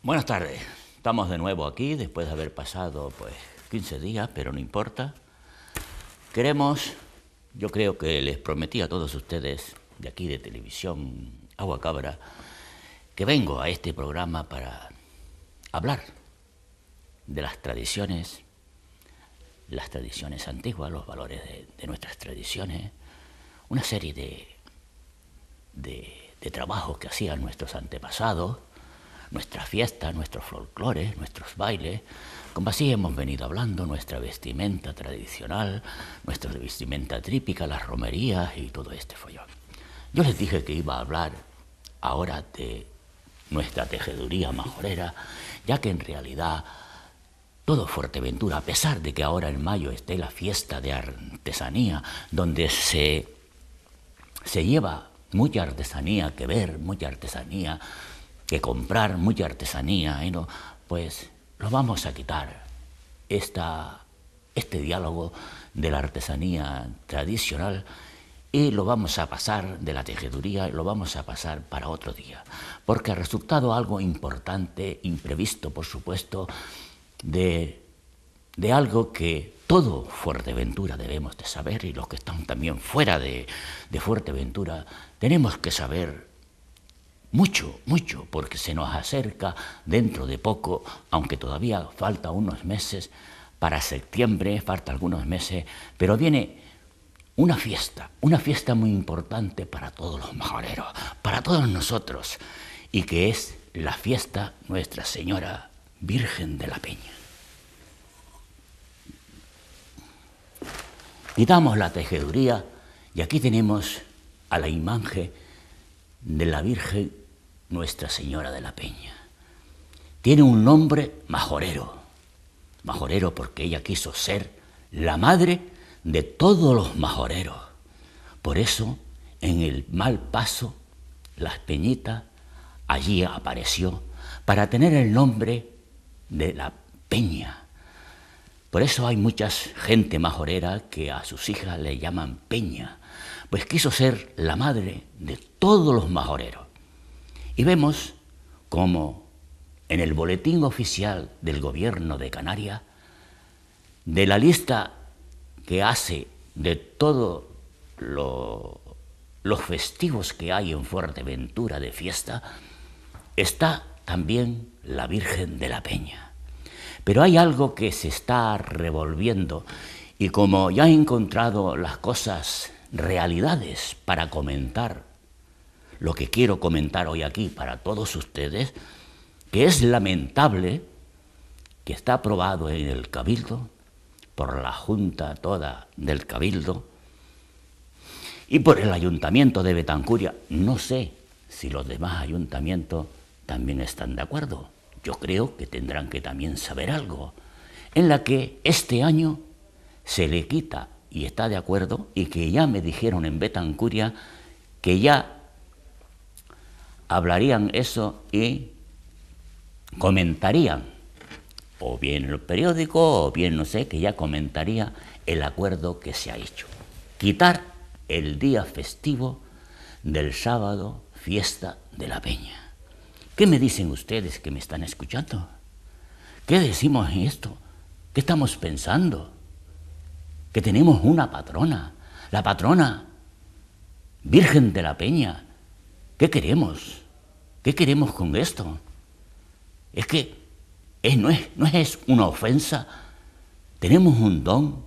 Buenas tardes. Estamos de nuevo aquí después de haber pasado pues 15 días, pero no importa. Queremos, yo creo que les prometí a todos ustedes de aquí de televisión Agua Cabra que vengo a este programa para hablar de las tradiciones, las tradiciones antiguas, los valores de, nuestras tradiciones, una serie de, de trabajos que hacían nuestros antepasados nuestra fiesta, nuestros folclores, nuestros bailes. Como así hemos venido hablando, nuestra vestimenta tradicional, nuestra vestimenta trípica, las romerías y todo este follón. Yo les dije que iba a hablar ahora de nuestra tejeduría majorera, ya que en realidad todo Fuerteventura, a pesar de que ahora en mayo esté la fiesta de artesanía, donde se, se lleva mucha artesanía que ver, mucha artesanía que comprar mucha artesanía, pues lo vamos a quitar. Esta, este diálogo de la artesanía tradicional y lo vamos a pasar de la tejeduría, lo vamos a pasar para otro día, porque ha resultado algo importante, imprevisto por supuesto, de, algo que todo Fuerteventura debemos de saber y los que están también fuera de, de Fuerteventura tenemos que saber mucho, mucho, porque se nos acerca dentro de poco, aunque todavía falta unos meses, para septiembre falta algunos meses, pero viene una fiesta, una fiesta muy importante para todos los majoreros, para todos nosotros, y que es la fiesta Nuestra Señora Virgen de la Peña. Quitamos la tejeduría y aquí tenemos a la imagen de la Virgen nuestra Señora de la Peña. Tiene un nombre majorero. Majorero porque ella quiso ser la madre de todos los majoreros. Por eso, en el mal paso, las peñitas, allí apareció para tener el nombre de la peña. Por eso hay mucha gente majorera que a sus hijas le llaman peña, pues quiso ser la madre de todos los majoreros. Y vemos cómo en el boletín oficial del gobierno de Canarias, de la lista que hace de todos los festivos que hay en Fuerteventura de fiesta, está también la Virgen de la Peña. Pero hay algo que se está revolviendo y como ya he encontrado las cosas, realidades para comentar lo que quiero comentar hoy aquí para todos ustedes, que es lamentable que está aprobado en el Cabildo, por la Junta toda del Cabildo, y por el Ayuntamiento de Betancuria. No sé si los demás ayuntamientos también están de acuerdo. Yo creo que tendrán que también saber algo. En la que este año se le quita y está de acuerdo y que ya me dijeron en Betancuria que ya hablarían eso y comentarían, o bien el periódico o bien no sé, que ya comentaría el acuerdo que se ha hecho. Quitar el día festivo del sábado, fiesta de la peña. ¿Qué me dicen ustedes que me están escuchando? ¿Qué decimos en esto? ¿Qué estamos pensando? Que tenemos una patrona, la patrona Virgen de la Peña, ¿Qué queremos? ¿Qué queremos con esto? Es que no, es, una ofensa. Tenemos un don,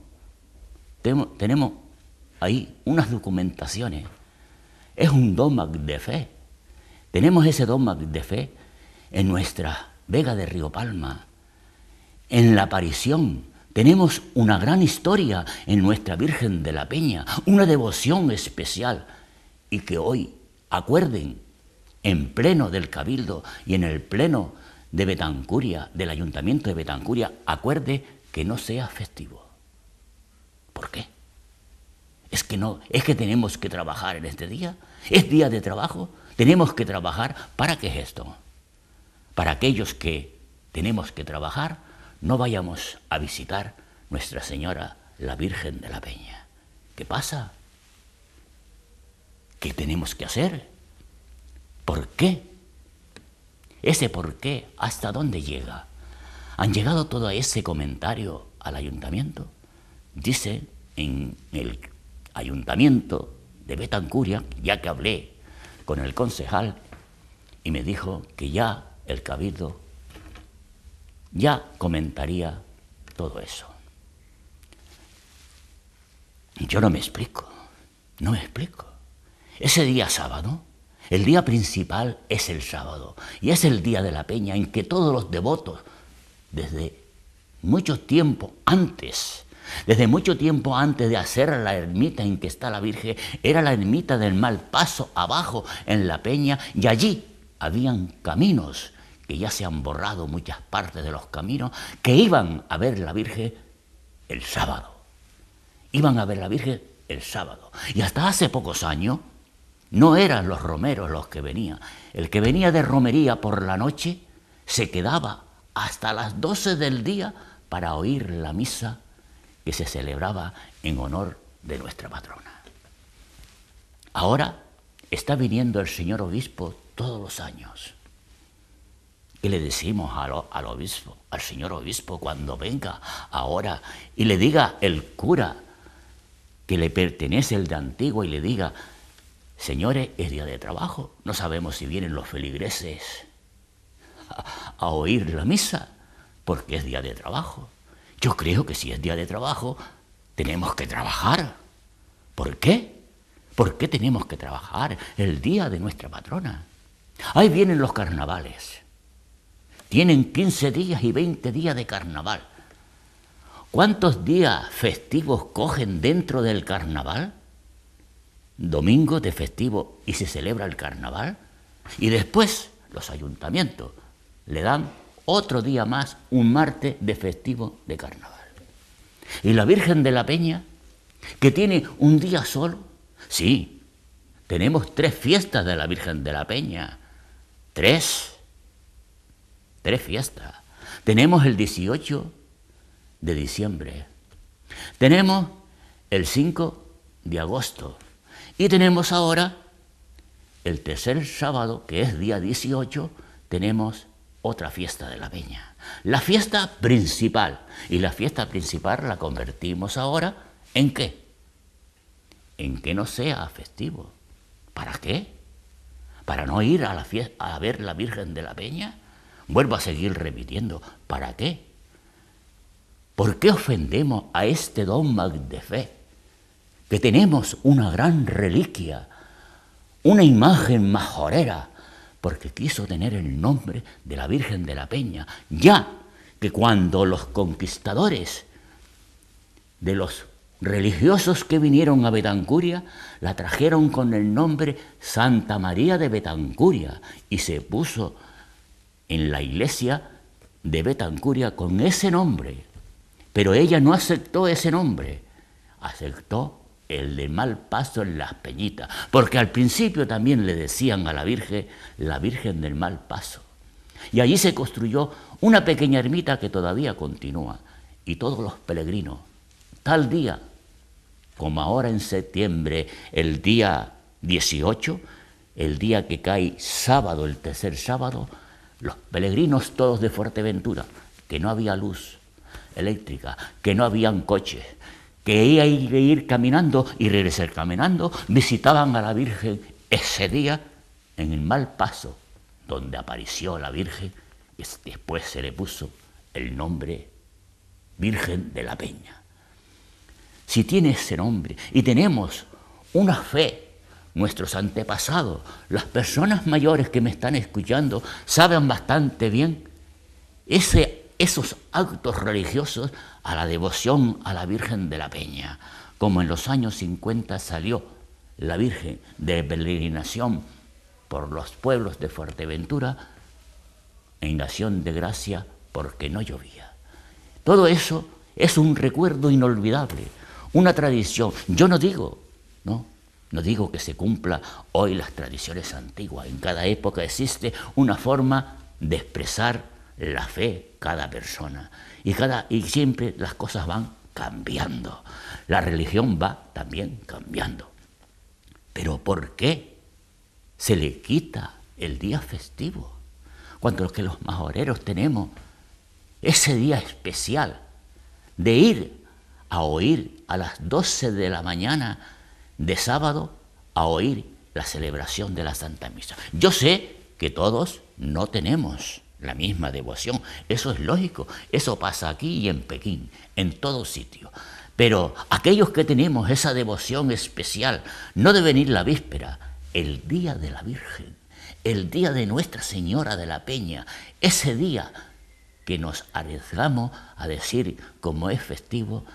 tenemos, ahí unas documentaciones. Es un dogma de fe. Tenemos ese dogma de fe en nuestra Vega de Río Palma, en la aparición. Tenemos una gran historia en nuestra Virgen de la Peña, una devoción especial y que hoy acuerden en pleno del Cabildo y en el pleno de Betancuria, del Ayuntamiento de Betancuria, acuerde que no sea festivo. ¿Por qué? Es que no, es que tenemos que trabajar en este día, es día de trabajo, tenemos que trabajar, ¿para qué es esto? Para aquellos que tenemos que trabajar, no vayamos a visitar Nuestra Señora, la Virgen de la Peña. ¿Qué pasa? ¿Qué tenemos que hacer? ¿Por qué? Ese por qué, ¿hasta dónde llega? ¿Han llegado todo ese comentario al ayuntamiento? Dice en el ayuntamiento de Betancuria, ya que hablé con el concejal y me dijo que ya el cabildo ya comentaría todo eso. Yo no me explico, no me explico. Ese día sábado, el día principal es el sábado y es el día de la peña en que todos los devotos, desde mucho tiempo antes, desde mucho tiempo antes de hacer la ermita en que está la Virgen, era la ermita del mal paso abajo en la peña y allí habían caminos que ya se han borrado muchas partes de los caminos que iban a ver la Virgen el sábado. Iban a ver la Virgen el sábado. Y hasta hace pocos años no eran los romeros los que venían. El que venía de romería por la noche se quedaba hasta las 12 del día para oír la misa que se celebraba en honor de nuestra patrona. Ahora está viniendo el señor obispo todos los años. Y le decimos al, al obispo, al señor obispo, cuando venga ahora y le diga el cura que le pertenece el de antiguo y le diga, Señores, es día de trabajo. No sabemos si vienen los feligreses a, oír la misa, porque es día de trabajo. Yo creo que si es día de trabajo, tenemos que trabajar. ¿Por qué? ¿Por qué tenemos que trabajar el día de nuestra patrona? Ahí vienen los carnavales. Tienen 15 días y 20 días de carnaval. ¿Cuántos días festivos cogen dentro del carnaval? domingo de festivo y se celebra el carnaval. Y después los ayuntamientos le dan otro día más, un martes de festivo de carnaval. Y la Virgen de la Peña, que tiene un día solo, sí, tenemos tres fiestas de la Virgen de la Peña. Tres. Tres fiestas. Tenemos el 18 de diciembre. Tenemos el 5 de agosto. Y tenemos ahora el tercer sábado, que es día 18, tenemos otra fiesta de la Peña. La fiesta principal. Y la fiesta principal la convertimos ahora en qué? En que no sea festivo. ¿Para qué? ¿Para no ir a, la a ver la Virgen de la Peña? Vuelvo a seguir repitiendo, ¿para qué? ¿Por qué ofendemos a este don de fe? que tenemos una gran reliquia, una imagen majorera, porque quiso tener el nombre de la Virgen de la Peña, ya que cuando los conquistadores de los religiosos que vinieron a Betancuria la trajeron con el nombre Santa María de Betancuria y se puso en la iglesia de Betancuria con ese nombre. Pero ella no aceptó ese nombre, aceptó el de mal paso en las peñitas, porque al principio también le decían a la Virgen la Virgen del mal paso. Y allí se construyó una pequeña ermita que todavía continúa, y todos los peregrinos, tal día como ahora en septiembre, el día 18, el día que cae sábado, el tercer sábado, los peregrinos todos de Fuerteventura, que no había luz eléctrica, que no habían coches, que iba a ir caminando y regresar caminando, visitaban a la Virgen ese día en el mal paso donde apareció la Virgen y después se le puso el nombre Virgen de la Peña. Si tiene ese nombre y tenemos una fe, nuestros antepasados, las personas mayores que me están escuchando, saben bastante bien ese esos actos religiosos a la devoción a la Virgen de la Peña, como en los años 50 salió la Virgen de peregrinación por los pueblos de Fuerteventura en Nación de Gracia porque no llovía. Todo eso es un recuerdo inolvidable, una tradición. Yo no digo, no, no digo que se cumpla hoy las tradiciones antiguas. En cada época existe una forma de expresar la fe cada persona. Y, cada, y siempre las cosas van cambiando. La religión va también cambiando. Pero ¿por qué se le quita el día festivo? Cuando los que los majoreros tenemos ese día especial de ir a oír a las 12 de la mañana de sábado a oír la celebración de la Santa Misa. Yo sé que todos no tenemos la misma devoción. Eso es lógico, eso pasa aquí y en Pekín, en todo sitio. Pero aquellos que tenemos esa devoción especial, no de venir la víspera, el día de la Virgen, el día de Nuestra Señora de la Peña, ese día que nos arriesgamos a decir, como es festivo,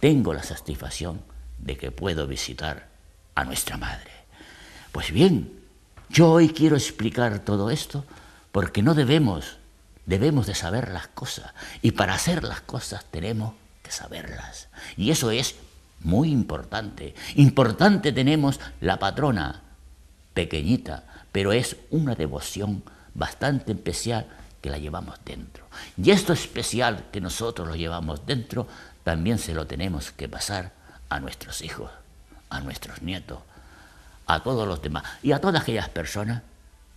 tengo la satisfacción de que puedo visitar a nuestra Madre. Pues bien, yo hoy quiero explicar todo esto porque no debemos, debemos de saber las cosas, y para hacer las cosas tenemos que saberlas. Y eso es muy importante. Importante tenemos la patrona, pequeñita, pero es una devoción bastante especial que la llevamos dentro. Y esto especial que nosotros lo llevamos dentro, también se lo tenemos que pasar a nuestros hijos, a nuestros nietos, a todos los demás y a todas aquellas personas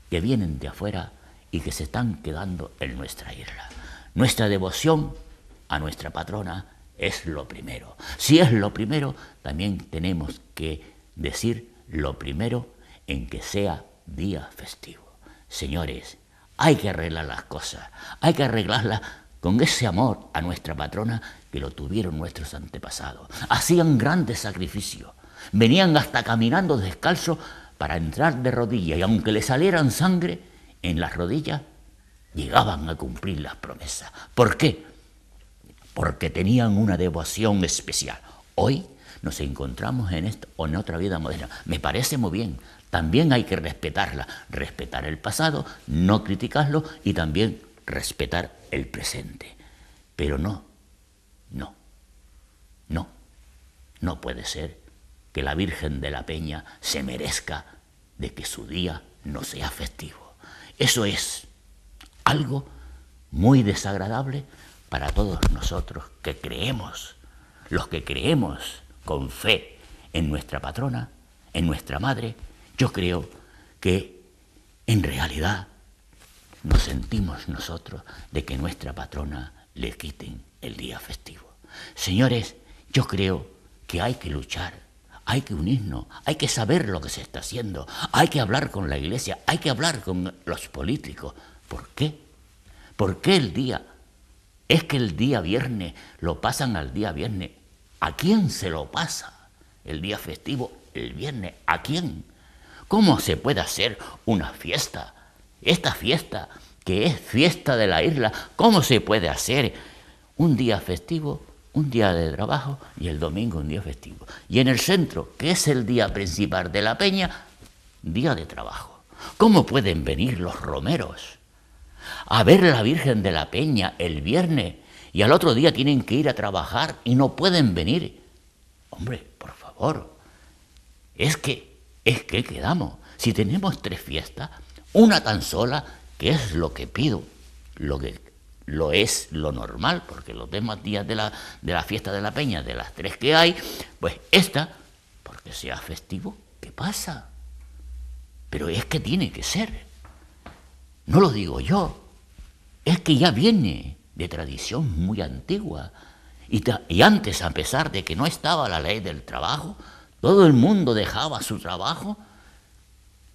que vienen de afuera y que se están quedando en nuestra isla. Nuestra devoción a nuestra patrona es lo primero. Si es lo primero, también tenemos que decir lo primero en que sea día festivo. Señores, hay que arreglar las cosas, hay que arreglarlas con ese amor a nuestra patrona que lo tuvieron nuestros antepasados. Hacían grandes sacrificios, venían hasta caminando descalzos para entrar de rodillas y aunque le salieran sangre, en las rodillas, llegaban a cumplir las promesas. ¿Por qué? Porque tenían una devoción especial. Hoy nos encontramos en esto o en otra vida moderna. Me parece muy bien. También hay que respetarla, respetar el pasado, no criticarlo y también respetar el presente. Pero no, no, no, no puede ser que la Virgen de la Peña se merezca de que su día no sea festivo. Eso es algo muy desagradable para todos nosotros que creemos, los que creemos con fe en nuestra patrona, en nuestra madre, yo creo que en realidad nos sentimos nosotros de que nuestra patrona le quiten el día festivo. Señores, yo creo que hay que luchar hay que unirnos, hay que saber lo que se está haciendo, hay que hablar con la iglesia, hay que hablar con los políticos. ¿Por qué? ¿Por qué el día? Es que el día viernes lo pasan al día viernes. ¿A quién se lo pasa el día festivo, el viernes? ¿A quién? ¿Cómo se puede hacer una fiesta? Esta fiesta, que es fiesta de la isla, ¿cómo se puede hacer un día festivo un día de trabajo y el domingo un día festivo. Y en el centro, que es el día principal de la peña, día de trabajo. ¿Cómo pueden venir los romeros a ver la Virgen de la Peña el viernes y al otro día tienen que ir a trabajar y no pueden venir? Hombre, por favor, es que, es que quedamos. Si tenemos tres fiestas, una tan sola, que es lo que pido, lo que lo es lo normal, porque los demás días de la, de la fiesta de la peña, de las tres que hay, pues esta, porque sea festivo, ¿qué pasa? Pero es que tiene que ser. No lo digo yo, es que ya viene de tradición muy antigua. Y, y, antes, a pesar de que no estaba la ley del trabajo, todo el mundo dejaba su trabajo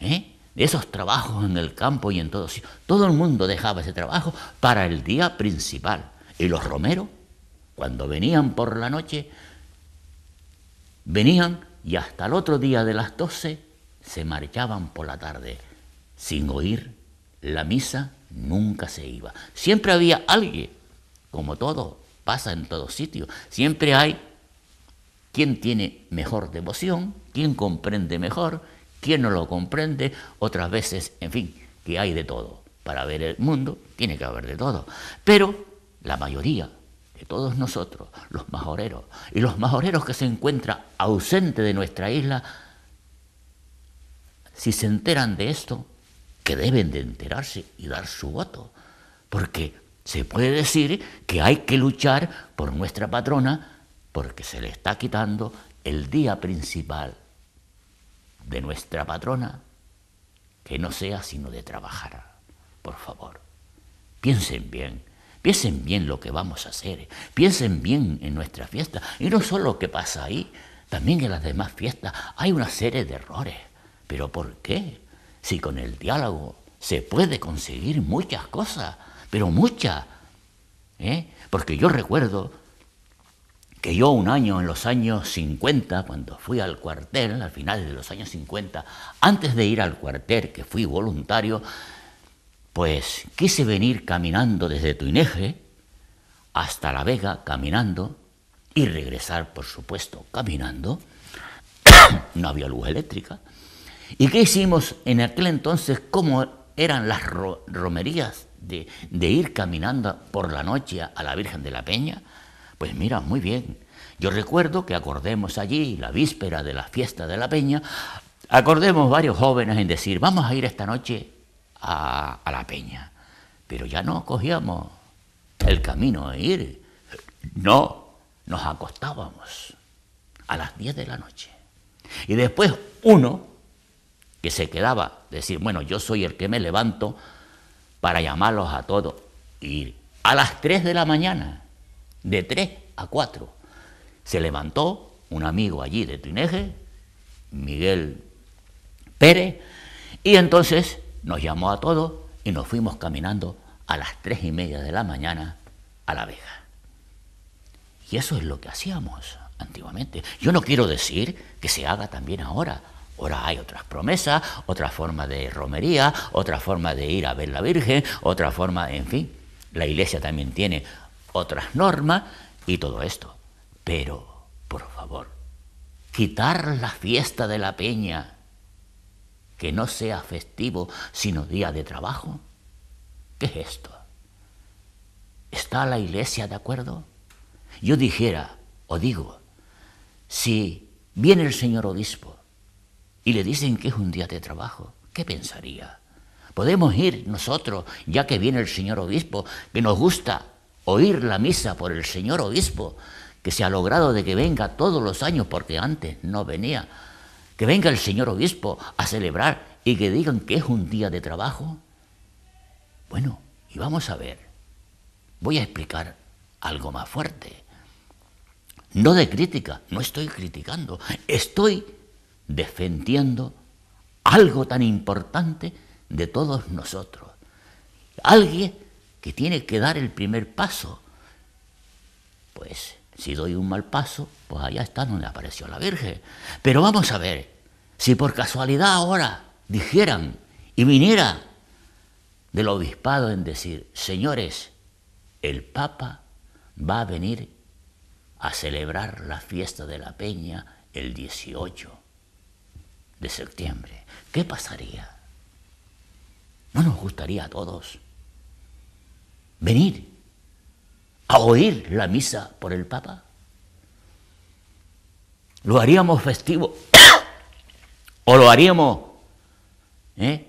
¿eh? esos trabajos en el campo y en todo sitio. Todo el mundo dejaba ese trabajo para el día principal. Y los romeros, cuando venían por la noche, venían y hasta el otro día de las 12 se marchaban por la tarde. Sin oír la misa nunca se iba. Siempre había alguien, como todo pasa en todos sitios, siempre hay quien tiene mejor devoción, quien comprende mejor, quién no lo comprende, otras veces, en fin, que hay de todo. Para ver el mundo tiene que haber de todo. Pero la mayoría de todos nosotros, los majoreros, y los majoreros que se encuentran ausentes de nuestra isla, si se enteran de esto, que deben de enterarse y dar su voto. Porque se puede decir que hay que luchar por nuestra patrona porque se le está quitando el día principal de nuestra patrona que no sea sino de trabajar, por favor. Piensen bien, piensen bien lo que vamos a hacer, piensen bien en nuestra fiesta, y no solo lo que pasa ahí, también en las demás fiestas hay una serie de errores. ¿Pero por qué? Si con el diálogo se puede conseguir muchas cosas, pero muchas. ¿eh? Porque yo recuerdo que yo un año, en los años 50, cuando fui al cuartel, al final de los años 50, antes de ir al cuartel, que fui voluntario, pues quise venir caminando desde Tuineje hasta La Vega, caminando, y regresar, por supuesto, caminando. no había luz eléctrica. ¿Y qué hicimos en aquel entonces? ¿Cómo eran las romerías de ir caminando por la noche a la Virgen de la Peña? Pues mira, muy bien. Yo recuerdo que acordemos allí, la víspera de la fiesta de la Peña, acordemos varios jóvenes en decir, vamos a ir esta noche a, la Peña. Pero ya no cogíamos el camino a ir. No, nos acostábamos a las 10 de la noche. Y después uno que se quedaba, decir, bueno, yo soy el que me levanto para llamarlos a todos. Y a las 3 de la mañana, de 3 a cuatro, Se levantó un amigo allí de Trineje, Miguel Pérez, y entonces nos llamó a todos y nos fuimos caminando a las tres y media de la mañana a la Vega. Y eso es lo que hacíamos antiguamente. Yo no quiero decir que se haga también ahora. Ahora hay otras promesas, otra forma de romería, otra forma de ir a ver la Virgen, otra forma, en fin. La iglesia también tiene otras normas y todo esto. Pero, por favor, quitar la fiesta de la peña, que no sea festivo sino día de trabajo. ¿Qué es esto? ¿Está la iglesia de acuerdo? Yo dijera, o digo, si viene el señor obispo y le dicen que es un día de trabajo, ¿qué pensaría? Podemos ir nosotros, ya que viene el señor obispo, que nos gusta oír la misa por el señor obispo, que se ha logrado de que venga todos los años, porque antes no venía, que venga el señor obispo a celebrar y que digan que es un día de trabajo. Bueno, y vamos a ver, voy a explicar algo más fuerte. No de crítica, no estoy criticando, estoy defendiendo algo tan importante de todos nosotros. Alguien que tiene que dar el primer paso. Pues si doy un mal paso, pues allá está donde apareció la Virgen. Pero vamos a ver, si por casualidad ahora dijeran y viniera del obispado en decir, señores, el Papa va a venir a celebrar la fiesta de la Peña el 18 de septiembre. ¿Qué pasaría? No nos gustaría a todos venir a oír la misa por el Papa. Lo haríamos festivo o lo haríamos eh?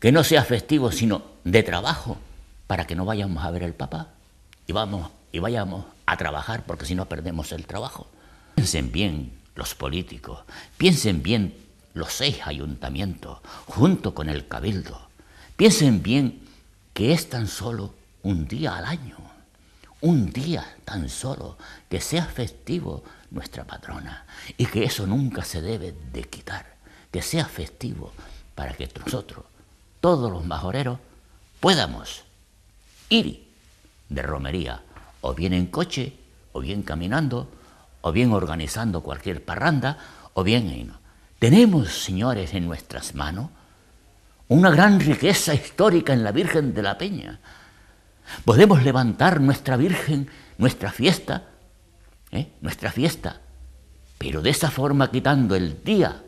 que no sea festivo, sino de trabajo, para que no vayamos a ver al Papa y, vamos, y vayamos a trabajar, porque si no perdemos el trabajo. Piensen bien los políticos, piensen bien los seis ayuntamientos, junto con el cabildo. Piensen bien que es tan solo un día al año, un día tan solo que sea festivo nuestra patrona y que eso nunca se debe de quitar, que sea festivo para que nosotros, todos los majoreros, podamos ir de romería, o bien en coche, o bien caminando, o bien organizando cualquier parranda, o bien en... Tenemos, señores, en nuestras manos una gran riqueza histórica en la Virgen de la Peña. Podemos levantar nuestra Virgen, nuestra fiesta, ¿eh? nuestra fiesta, pero de esa forma quitando el día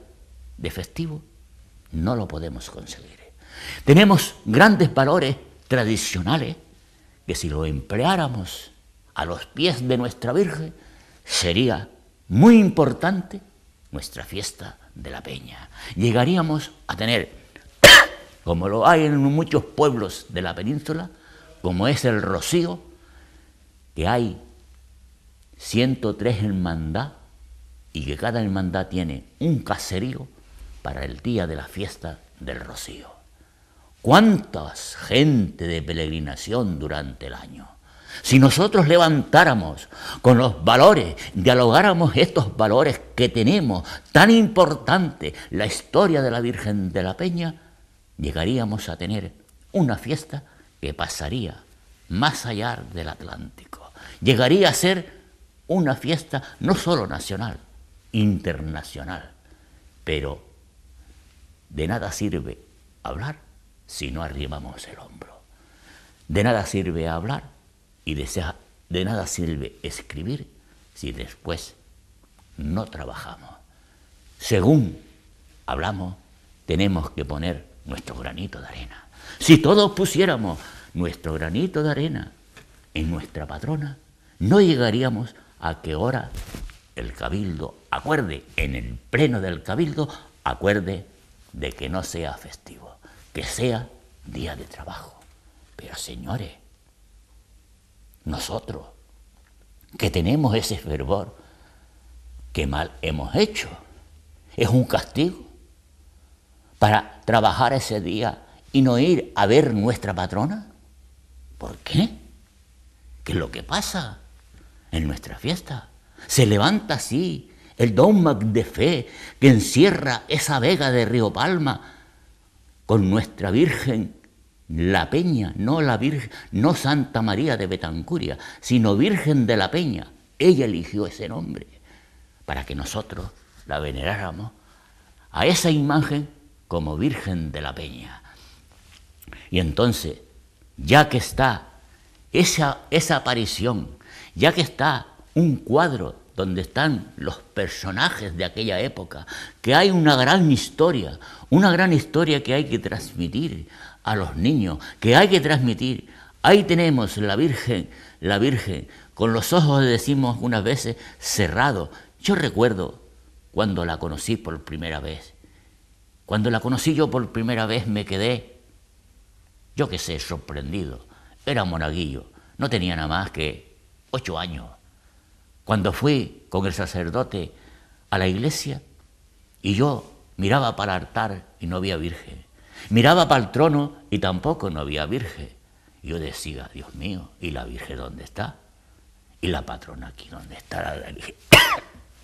de festivo, no lo podemos conseguir. Tenemos grandes valores tradicionales que si lo empleáramos a los pies de nuestra Virgen, sería muy importante nuestra fiesta de la Peña. Llegaríamos a tener como lo hay en muchos pueblos de la península, como es el Rocío, que hay 103 hermandad y que cada hermandad tiene un caserío para el día de la fiesta del Rocío. ¿Cuántas gente de peregrinación durante el año? Si nosotros levantáramos con los valores, dialogáramos estos valores que tenemos tan importante la historia de la Virgen de la Peña, llegaríamos a tener una fiesta que pasaría más allá del Atlántico. Llegaría a ser una fiesta no solo nacional, internacional. Pero de nada sirve hablar si no arrimamos el hombro. De nada sirve hablar y de nada sirve escribir si después no trabajamos. Según hablamos, tenemos que poner nuestro granito de arena. Si todos pusiéramos nuestro granito de arena en nuestra patrona, no llegaríamos a que ahora el cabildo acuerde, en el pleno del cabildo, acuerde de que no sea festivo, que sea día de trabajo. Pero señores, nosotros que tenemos ese fervor, ¿qué mal hemos hecho. Es un castigo para trabajar ese día y no ir a ver nuestra patrona? ¿Por qué? ¿Qué es lo que pasa en nuestra fiesta? Se levanta así el dogma de fe que encierra esa vega de Río Palma con nuestra Virgen, la Peña, no la Virgen, no Santa María de Betancuria, sino Virgen de la Peña. Ella eligió ese nombre para que nosotros la veneráramos a esa imagen como Virgen de la Peña. Y entonces, ya que está esa, esa aparición, ya que está un cuadro donde están los personajes de aquella época, que hay una gran historia, una gran historia que hay que transmitir a los niños, que hay que transmitir. Ahí tenemos la Virgen, la Virgen, con los ojos decimos unas veces cerrados. Yo recuerdo cuando la conocí por primera vez cuando la conocí yo por primera vez me quedé, yo qué sé, sorprendido. Era monaguillo, no tenía nada más que ocho años. Cuando fui con el sacerdote a la iglesia y yo miraba para el altar y no había virgen. Miraba para el trono y tampoco no había virgen. Yo decía, Dios mío, ¿y la virgen dónde está? ¿Y la patrona aquí dónde está la virgen?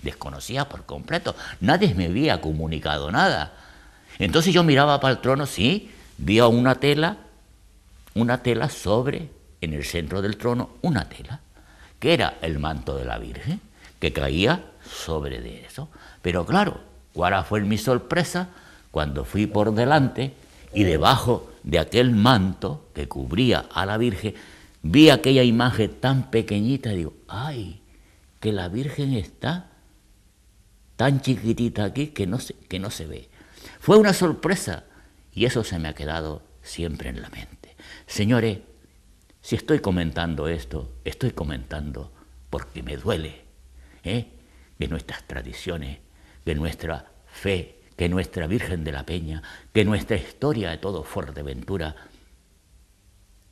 Desconocía por completo. Nadie me había comunicado nada. Entonces yo miraba para el trono, sí, vi una tela, una tela sobre, en el centro del trono, una tela, que era el manto de la Virgen, que caía sobre de eso. Pero claro, ¿cuál fue mi sorpresa cuando fui por delante y debajo de aquel manto que cubría a la Virgen, vi aquella imagen tan pequeñita y digo, ay, que la Virgen está tan chiquitita aquí que no que no se ve. Fue una sorpresa y eso se me ha quedado siempre en la mente. Señores, si estoy comentando esto, estoy comentando porque me duele ¿eh? que nuestras tradiciones, que nuestra fe, que nuestra Virgen de la Peña, que nuestra historia de todo Fuerteventura,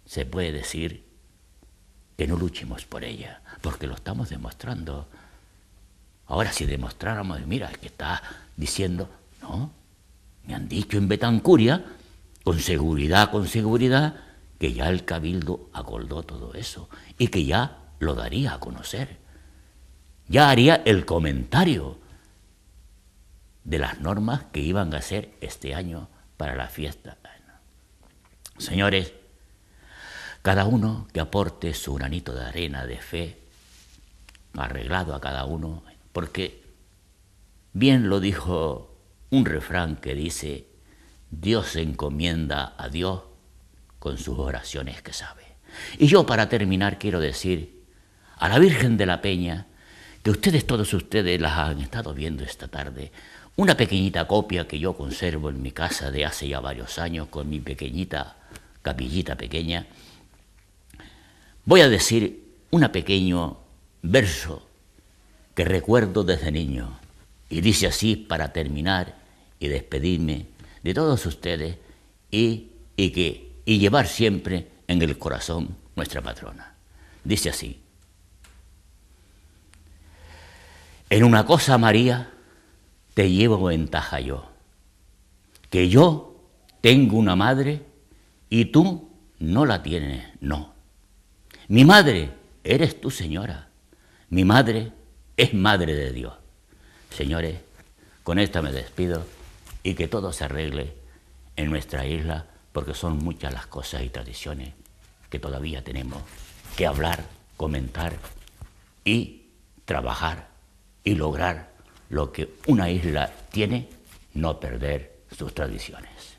se puede decir que no luchemos por ella, porque lo estamos demostrando. Ahora si demostráramos, mira, es que está diciendo, no, me han dicho en Betancuria, con seguridad, con seguridad, que ya el cabildo acordó todo eso y que ya lo daría a conocer. Ya haría el comentario de las normas que iban a hacer este año para la fiesta. Señores, cada uno que aporte su granito de arena de fe, arreglado a cada uno, porque bien lo dijo un refrán que dice, Dios se encomienda a Dios con sus oraciones que sabe. Y yo para terminar quiero decir a la Virgen de la Peña, que ustedes, todos ustedes, las han estado viendo esta tarde, una pequeñita copia que yo conservo en mi casa de hace ya varios años con mi pequeñita capillita pequeña, voy a decir un pequeño verso que recuerdo desde niño. Y dice así para terminar y despedirme de todos ustedes y, y, que, y llevar siempre en el corazón nuestra patrona. Dice así, en una cosa, María, te llevo ventaja yo, que yo tengo una madre y tú no la tienes, no. Mi madre eres tú, señora. Mi madre es madre de Dios. Señores, con esta me despido y que todo se arregle en nuestra isla, porque son muchas las cosas y tradiciones que todavía tenemos que hablar, comentar y trabajar y lograr lo que una isla tiene, no perder sus tradiciones.